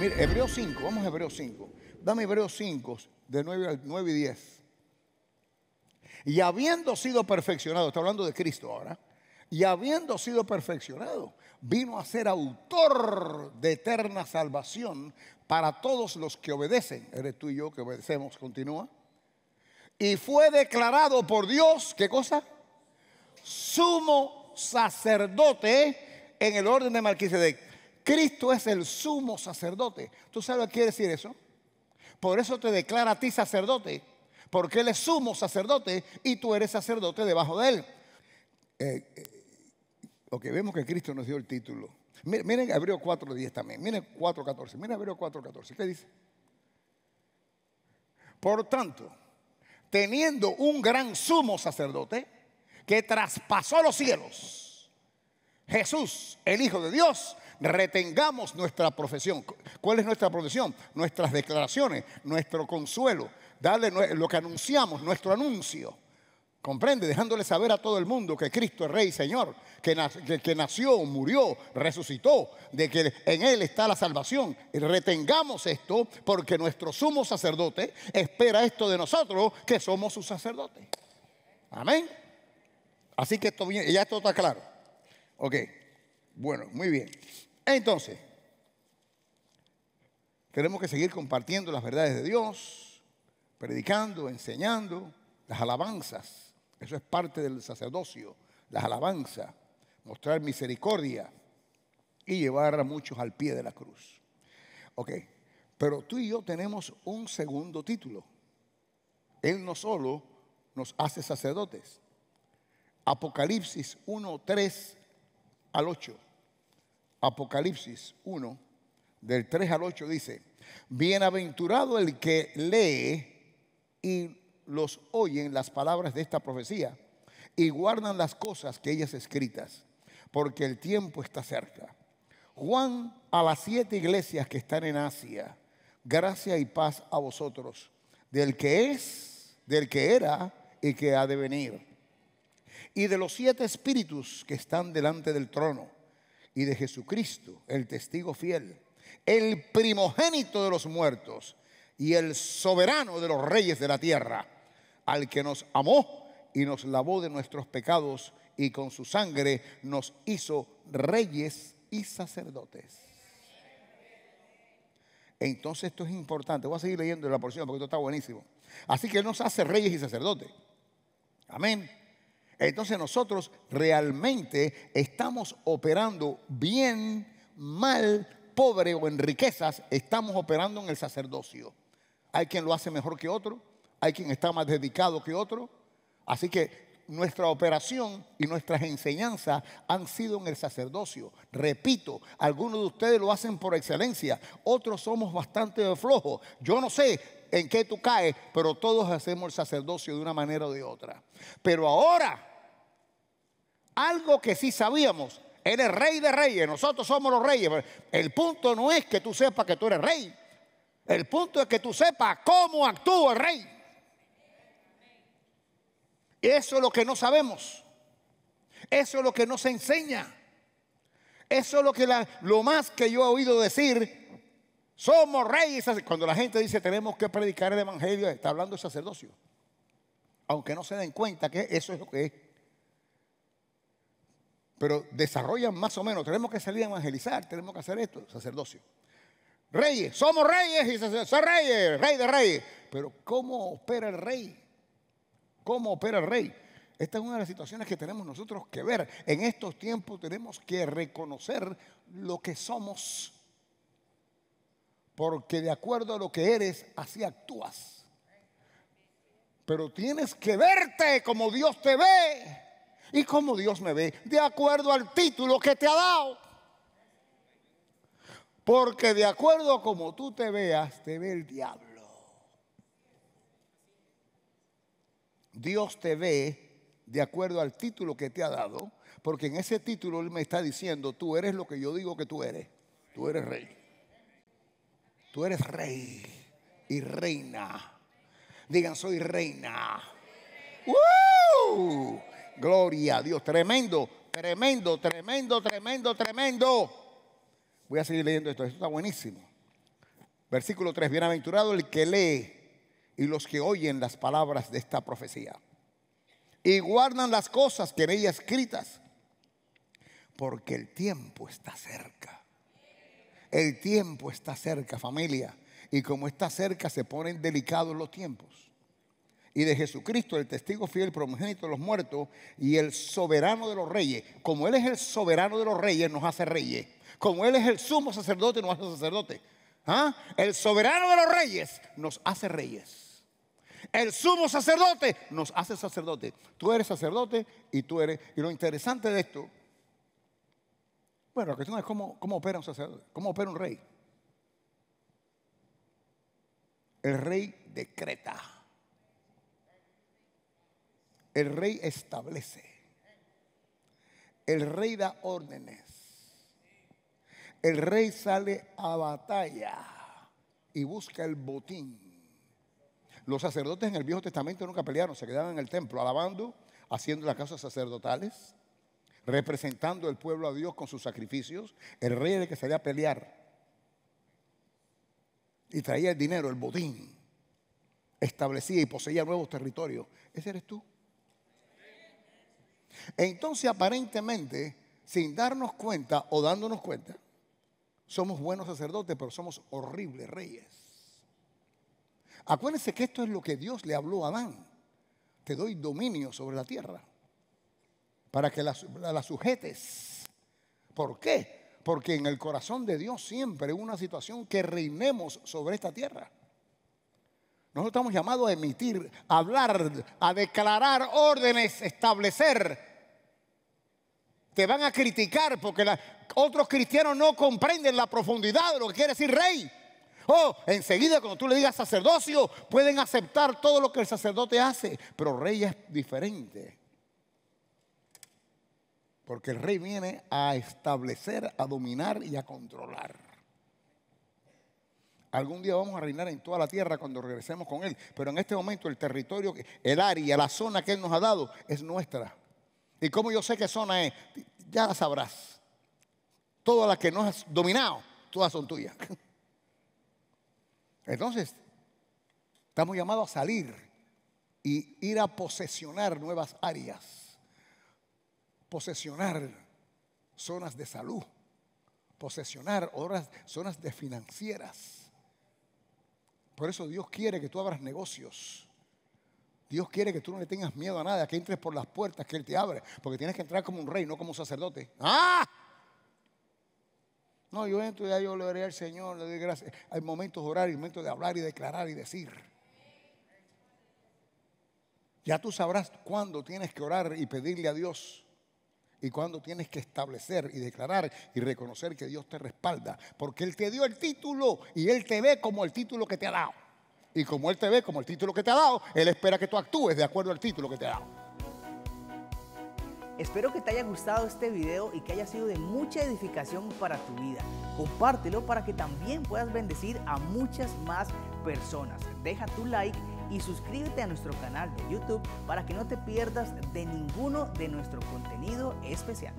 Mire, Hebreos 5, vamos a Hebreos 5. Dame Hebreos 5, de 9 al 9 y 10. Y habiendo sido perfeccionado, está hablando de Cristo ahora, y habiendo sido perfeccionado, vino a ser autor de eterna salvación para todos los que obedecen. Eres tú y yo que obedecemos, continúa. Y fue declarado por Dios, ¿qué cosa? Sumo sacerdote en el orden de Melquisedec. Cristo es el sumo sacerdote. ¿Tú sabes qué quiere decir eso? Por eso te declara a ti sacerdote, porque Él es sumo sacerdote y tú eres sacerdote debajo de Él. Eh, eh, ok, vemos que Cristo nos dio el título. Miren, miren Hebreo 4.10 también, miren 4.14, miren Hebreo 4.14, ¿qué dice? Por tanto, teniendo un gran sumo sacerdote que traspasó los cielos, Jesús, el Hijo de Dios, retengamos nuestra profesión. ¿Cuál es nuestra profesión? Nuestras declaraciones, nuestro consuelo, darle lo que anunciamos, nuestro anuncio. Comprende, dejándole saber a todo el mundo que Cristo es Rey y Señor, que, que nació, murió, resucitó, de que en Él está la salvación. retengamos esto porque nuestro sumo sacerdote espera esto de nosotros, que somos sus sacerdotes. Amén. Así que esto, ya esto está claro. Ok, bueno, muy bien. Entonces, tenemos que seguir compartiendo las verdades de Dios, predicando, enseñando, las alabanzas. Eso es parte del sacerdocio, las alabanzas, mostrar misericordia y llevar a muchos al pie de la cruz. Ok, pero tú y yo tenemos un segundo título. Él no solo nos hace sacerdotes. Apocalipsis 1, 3 al 8. Apocalipsis 1, del 3 al 8 dice, bienaventurado el que lee y los oyen las palabras de esta profecía y guardan las cosas que ellas escritas, porque el tiempo está cerca. Juan a las siete iglesias que están en Asia, gracia y paz a vosotros, del que es, del que era y que ha de venir, y de los siete espíritus que están delante del trono y de Jesucristo, el testigo fiel, el primogénito de los muertos y el soberano de los reyes de la tierra, al que nos amó y nos lavó de nuestros pecados y con su sangre nos hizo reyes y sacerdotes. Entonces esto es importante. Voy a seguir leyendo la porción porque esto está buenísimo. Así que nos hace reyes y sacerdotes. Amén entonces nosotros realmente estamos operando bien, mal, pobre o en riquezas, estamos operando en el sacerdocio. Hay quien lo hace mejor que otro, hay quien está más dedicado que otro. Así que nuestra operación y nuestras enseñanzas han sido en el sacerdocio. Repito, algunos de ustedes lo hacen por excelencia, otros somos bastante flojos. Yo no sé en qué tú caes, pero todos hacemos el sacerdocio de una manera o de otra. Pero ahora algo que sí sabíamos, Él es rey de reyes, nosotros somos los reyes. El punto no es que tú sepas que tú eres rey, el punto es que tú sepas cómo actúa el rey. Eso es lo que no sabemos, eso es lo que no se enseña, eso es lo que lo más que yo he oído decir somos reyes. Cuando la gente dice tenemos que predicar el evangelio, está hablando de sacerdocio. Aunque no se den cuenta que eso es lo que es pero desarrollan más o menos. Tenemos que salir a evangelizar, tenemos que hacer esto, sacerdocio. Reyes, somos reyes y sacerdotes, reyes, rey de reyes. Pero ¿cómo opera el rey? ¿Cómo opera el rey? Esta es una de las situaciones que tenemos nosotros que ver. En estos tiempos tenemos que reconocer lo que somos. Porque de acuerdo a lo que eres, así actúas. Pero tienes que verte como Dios te ve y cómo Dios me ve, de acuerdo al título que te ha dado. Porque de acuerdo a como tú te veas, te ve el diablo. Dios te ve de acuerdo al título que te ha dado, porque en ese título Él me está diciendo, tú eres lo que yo digo que tú eres. Tú eres rey. Tú eres rey y reina. Digan, soy reina. ¡Woo! Gloria a Dios. Tremendo, tremendo, tremendo, tremendo, tremendo. Voy a seguir leyendo esto. Esto está buenísimo. Versículo 3. Bienaventurado el que lee y los que oyen las palabras de esta profecía. Y guardan las cosas que en ella escritas. Porque el tiempo está cerca. El tiempo está cerca, familia. Y como está cerca, se ponen delicados los tiempos y de Jesucristo, el testigo fiel, primogénito de los muertos y el soberano de los reyes. Como Él es el soberano de los reyes, nos hace reyes. Como Él es el sumo sacerdote, nos hace sacerdote. ¿Ah? El soberano de los reyes nos hace reyes. El sumo sacerdote nos hace sacerdote. Tú eres sacerdote y tú eres. Y lo interesante de esto, bueno, la cuestión es cómo, cómo opera un sacerdote, cómo opera un rey. El rey decreta el rey establece. El rey da órdenes. El rey sale a batalla y busca el botín. Los sacerdotes en el Viejo Testamento nunca pelearon, se quedaban en el templo alabando, haciendo las casas sacerdotales, representando el pueblo a Dios con sus sacrificios. El rey era el que salía a pelear y traía el dinero, el botín, establecía y poseía nuevos territorios. Ese eres tú. Entonces aparentemente, sin darnos cuenta o dándonos cuenta, somos buenos sacerdotes, pero somos horribles reyes. Acuérdense que esto es lo que Dios le habló a Adán. Te doy dominio sobre la tierra para que la, sujetes. ¿Por qué? Porque en el corazón de Dios siempre una situación que reinemos sobre esta tierra. Nosotros estamos llamados a emitir, a hablar, a declarar órdenes, establecer van a criticar porque la, otros cristianos no comprenden la profundidad de lo que quiere decir rey. Oh, enseguida cuando tú le digas sacerdocio, pueden aceptar todo lo que el sacerdote hace, pero rey es diferente. Porque el rey viene a establecer, a dominar y a controlar. Algún día vamos a reinar en toda la tierra cuando regresemos con él, pero en este momento el territorio, el área, la zona que él nos ha dado es nuestra. ¿Y como yo sé qué zona es? ya sabrás. Todas las que no has dominado, todas son tuyas. Entonces, estamos llamados a salir y ir a posesionar nuevas áreas, posesionar zonas de salud, posesionar horas, zonas de financieras. Por eso Dios quiere que tú abras negocios Dios quiere que tú no le tengas miedo a nada, que entres por las puertas que Él te abre, porque tienes que entrar como un rey, no como un sacerdote. ¡Ah! No, yo entro y ya yo le oré al Señor, le doy gracias. Hay momentos de orar, y momentos de hablar y declarar y decir. Ya tú sabrás cuándo tienes que orar y pedirle a Dios y cuándo tienes que establecer y declarar y reconocer que Dios te respalda, porque Él te dio el título y Él te ve como el título que te ha dado. Y como Él te ve, como el título que te ha dado, Él espera que tú actúes de acuerdo al título que te ha dado. Espero que te haya gustado este video y que haya sido de mucha edificación para tu vida. Compártelo para que también puedas bendecir a muchas más personas. Deja tu like y suscríbete a nuestro canal de YouTube para que no te pierdas de ninguno de nuestro contenido especial.